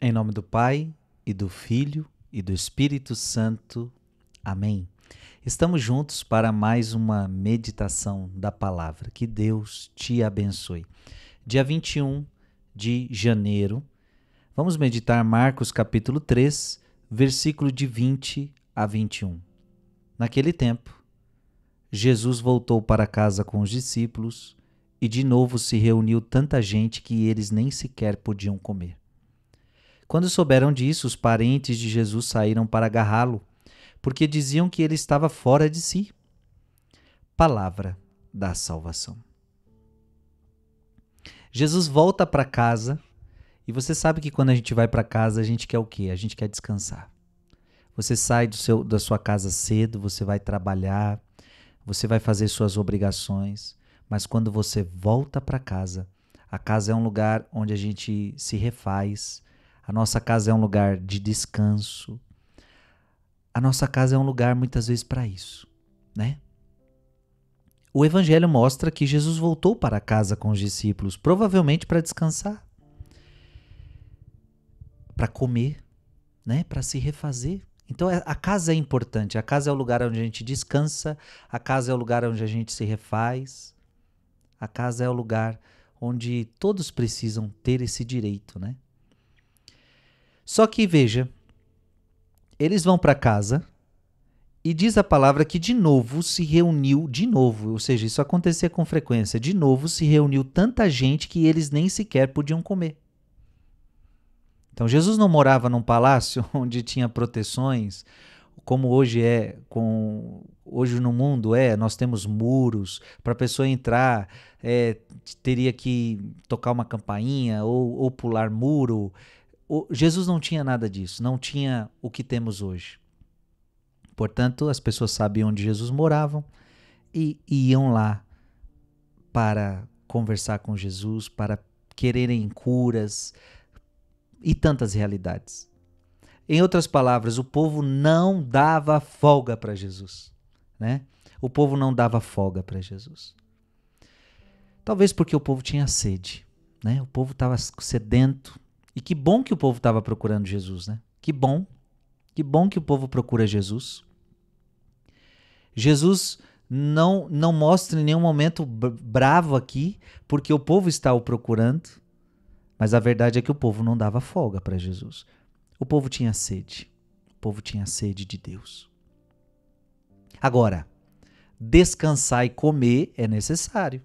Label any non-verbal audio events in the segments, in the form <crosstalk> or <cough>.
Em nome do Pai e do Filho e do Espírito Santo. Amém. Estamos juntos para mais uma meditação da palavra. Que Deus te abençoe. Dia 21 de janeiro, vamos meditar Marcos capítulo 3, versículo de 20 a 21. Naquele tempo, Jesus voltou para casa com os discípulos e de novo se reuniu tanta gente que eles nem sequer podiam comer. Quando souberam disso, os parentes de Jesus saíram para agarrá-lo, porque diziam que ele estava fora de si. Palavra da salvação. Jesus volta para casa e você sabe que quando a gente vai para casa, a gente quer o quê? A gente quer descansar. Você sai do seu, da sua casa cedo, você vai trabalhar, você vai fazer suas obrigações, mas quando você volta para casa, a casa é um lugar onde a gente se refaz, a nossa casa é um lugar de descanso. A nossa casa é um lugar muitas vezes para isso, né? O evangelho mostra que Jesus voltou para casa com os discípulos, provavelmente para descansar, para comer, né, para se refazer. Então é, a casa é importante, a casa é o lugar onde a gente descansa, a casa é o lugar onde a gente se refaz. A casa é o lugar onde todos precisam ter esse direito, né? Só que veja, eles vão para casa e diz a palavra que de novo se reuniu, de novo, ou seja, isso acontecia com frequência, de novo se reuniu tanta gente que eles nem sequer podiam comer. Então Jesus não morava num palácio <laughs> onde tinha proteções, como hoje é, com hoje no mundo é, nós temos muros para a pessoa entrar, é, teria que tocar uma campainha ou, ou pular muro o, Jesus não tinha nada disso, não tinha o que temos hoje. Portanto, as pessoas sabiam onde Jesus morava e iam lá para conversar com Jesus, para quererem curas e tantas realidades. Em outras palavras, o povo não dava folga para Jesus, né? O povo não dava folga para Jesus. Talvez porque o povo tinha sede, né? O povo estava sedento e que bom que o povo estava procurando Jesus, né? Que bom. Que bom que o povo procura Jesus. Jesus não, não mostra em nenhum momento bravo aqui, porque o povo está o procurando. Mas a verdade é que o povo não dava folga para Jesus. O povo tinha sede. O povo tinha sede de Deus. Agora, descansar e comer é necessário.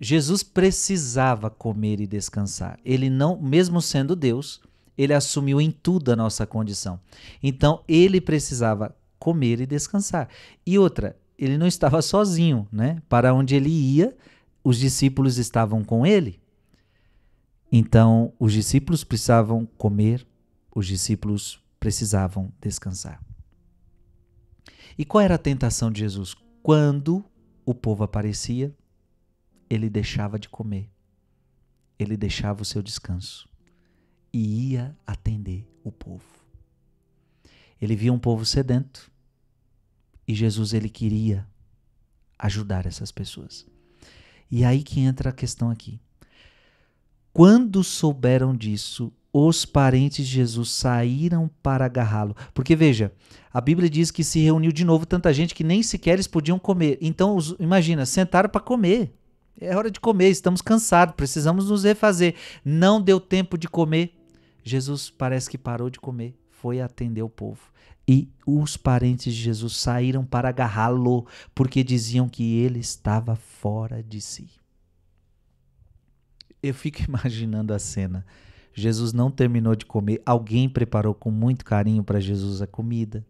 Jesus precisava comer e descansar. Ele não, mesmo sendo Deus, ele assumiu em tudo a nossa condição. Então ele precisava comer e descansar. E outra, ele não estava sozinho, né? Para onde ele ia, os discípulos estavam com ele. Então, os discípulos precisavam comer, os discípulos precisavam descansar. E qual era a tentação de Jesus? Quando o povo aparecia, ele deixava de comer, ele deixava o seu descanso e ia atender o povo. Ele via um povo sedento e Jesus ele queria ajudar essas pessoas. E aí que entra a questão aqui. Quando souberam disso, os parentes de Jesus saíram para agarrá-lo. Porque veja, a Bíblia diz que se reuniu de novo tanta gente que nem sequer eles podiam comer. Então, os, imagina, sentaram para comer. É hora de comer, estamos cansados, precisamos nos refazer. Não deu tempo de comer. Jesus parece que parou de comer, foi atender o povo. E os parentes de Jesus saíram para agarrá-lo, porque diziam que ele estava fora de si. Eu fico <laughs> imaginando a cena. Jesus não terminou de comer, alguém preparou com muito carinho para Jesus a comida.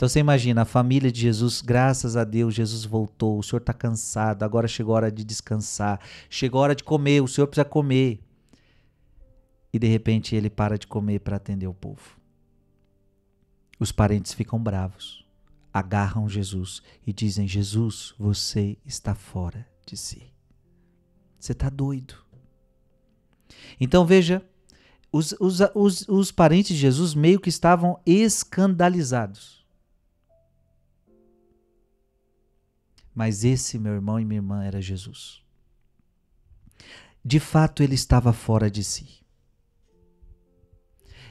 Então você imagina a família de Jesus, graças a Deus, Jesus voltou, o senhor está cansado, agora chegou a hora de descansar, chegou a hora de comer, o senhor precisa comer. E de repente ele para de comer para atender o povo. Os parentes ficam bravos, agarram Jesus e dizem: Jesus, você está fora de si. Você está doido. Então veja, os, os, os, os parentes de Jesus meio que estavam escandalizados Mas esse meu irmão e minha irmã era Jesus. De fato, ele estava fora de si.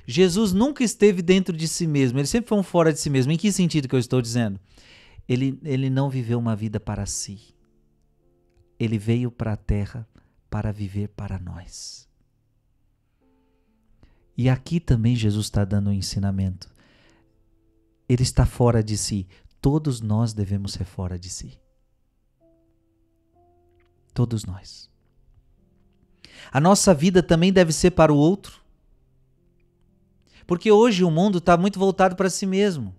Jesus nunca esteve dentro de si mesmo, ele sempre foi um fora de si mesmo. Em que sentido que eu estou dizendo? Ele, ele não viveu uma vida para si. Ele veio para a terra para viver para nós. E aqui também Jesus está dando um ensinamento. Ele está fora de si. Todos nós devemos ser fora de si todos nós. A nossa vida também deve ser para o outro. Porque hoje o mundo está muito voltado para si mesmo.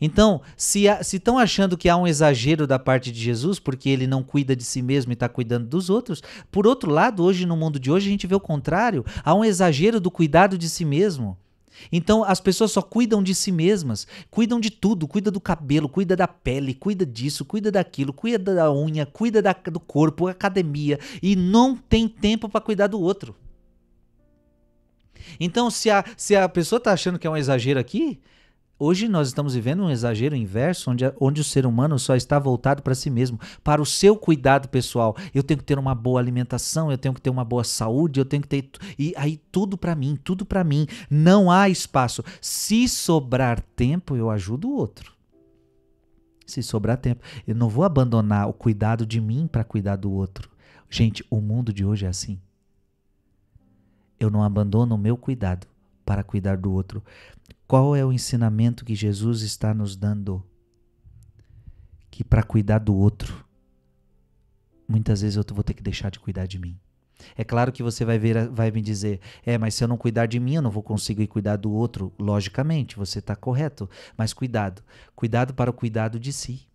Então, se estão achando que há um exagero da parte de Jesus, porque ele não cuida de si mesmo e está cuidando dos outros, por outro lado, hoje no mundo de hoje a gente vê o contrário: há um exagero do cuidado de si mesmo. Então as pessoas só cuidam de si mesmas, cuidam de tudo, cuida do cabelo, cuida da pele, cuida disso, cuida daquilo, cuida da unha, cuida da, do corpo, academia e não tem tempo para cuidar do outro. Então se a, se a pessoa tá achando que é um exagero aqui, Hoje nós estamos vivendo um exagero inverso, onde, onde o ser humano só está voltado para si mesmo, para o seu cuidado pessoal. Eu tenho que ter uma boa alimentação, eu tenho que ter uma boa saúde, eu tenho que ter. E aí tudo para mim, tudo para mim. Não há espaço. Se sobrar tempo, eu ajudo o outro. Se sobrar tempo. Eu não vou abandonar o cuidado de mim para cuidar do outro. Gente, o mundo de hoje é assim. Eu não abandono o meu cuidado para cuidar do outro. Qual é o ensinamento que Jesus está nos dando? Que para cuidar do outro, muitas vezes eu vou ter que deixar de cuidar de mim. É claro que você vai ver, vai me dizer, é, mas se eu não cuidar de mim, eu não vou conseguir cuidar do outro. Logicamente, você está correto, mas cuidado, cuidado para o cuidado de si,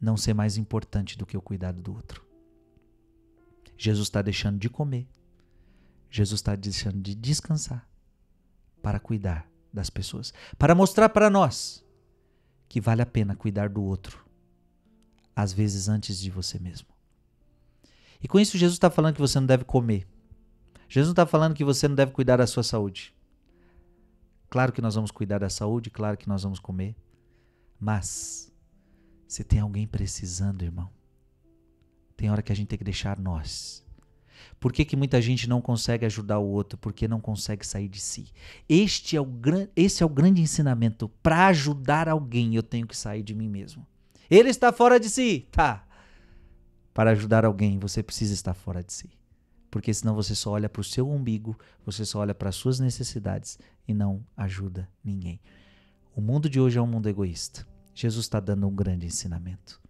não ser mais importante do que o cuidado do outro. Jesus está deixando de comer, Jesus está deixando de descansar para cuidar das pessoas, para mostrar para nós que vale a pena cuidar do outro, às vezes antes de você mesmo. E com isso, Jesus está falando que você não deve comer. Jesus não está falando que você não deve cuidar da sua saúde. Claro que nós vamos cuidar da saúde, claro que nós vamos comer. Mas, se tem alguém precisando, irmão, tem hora que a gente tem que deixar nós por que, que muita gente não consegue ajudar o outro? Porque não consegue sair de si. Este é o gran... Esse é o grande ensinamento. Para ajudar alguém, eu tenho que sair de mim mesmo. Ele está fora de si. Tá. Para ajudar alguém, você precisa estar fora de si. Porque senão você só olha para o seu umbigo, você só olha para as suas necessidades e não ajuda ninguém. O mundo de hoje é um mundo egoísta. Jesus está dando um grande ensinamento.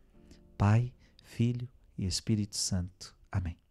Pai, Filho e Espírito Santo. Amém.